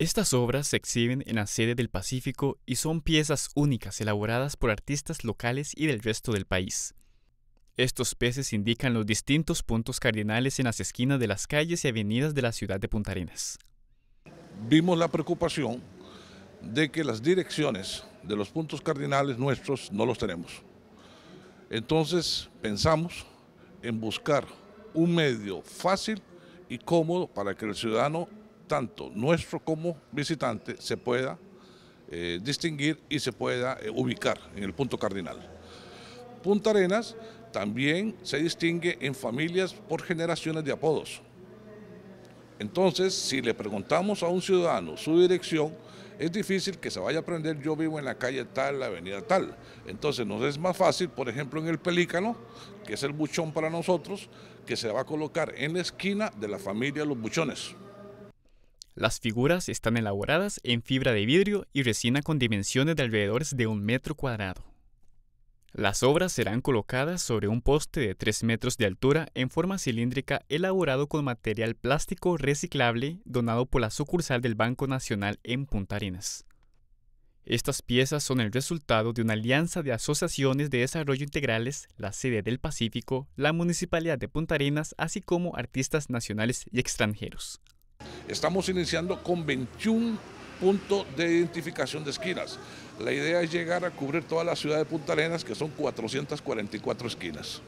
Estas obras se exhiben en la sede del Pacífico y son piezas únicas elaboradas por artistas locales y del resto del país. Estos peces indican los distintos puntos cardinales en las esquinas de las calles y avenidas de la ciudad de Punta Arenas. Vimos la preocupación de que las direcciones de los puntos cardinales nuestros no los tenemos. Entonces pensamos en buscar un medio fácil y cómodo para que el ciudadano tanto nuestro como visitante se pueda eh, distinguir y se pueda eh, ubicar en el punto cardinal. Punta Arenas también se distingue en familias por generaciones de apodos. Entonces, si le preguntamos a un ciudadano su dirección, es difícil que se vaya a aprender yo vivo en la calle tal, la avenida tal. Entonces nos es más fácil, por ejemplo, en el Pelícano, que es el buchón para nosotros, que se va a colocar en la esquina de la familia Los Buchones. Las figuras están elaboradas en fibra de vidrio y resina con dimensiones de alrededor de un metro cuadrado. Las obras serán colocadas sobre un poste de 3 metros de altura en forma cilíndrica elaborado con material plástico reciclable donado por la sucursal del Banco Nacional en Punta Arenas. Estas piezas son el resultado de una alianza de asociaciones de desarrollo integrales, la sede del Pacífico, la Municipalidad de Punta Arenas, así como artistas nacionales y extranjeros. Estamos iniciando con 21 puntos de identificación de esquinas. La idea es llegar a cubrir toda la ciudad de Punta Arenas, que son 444 esquinas.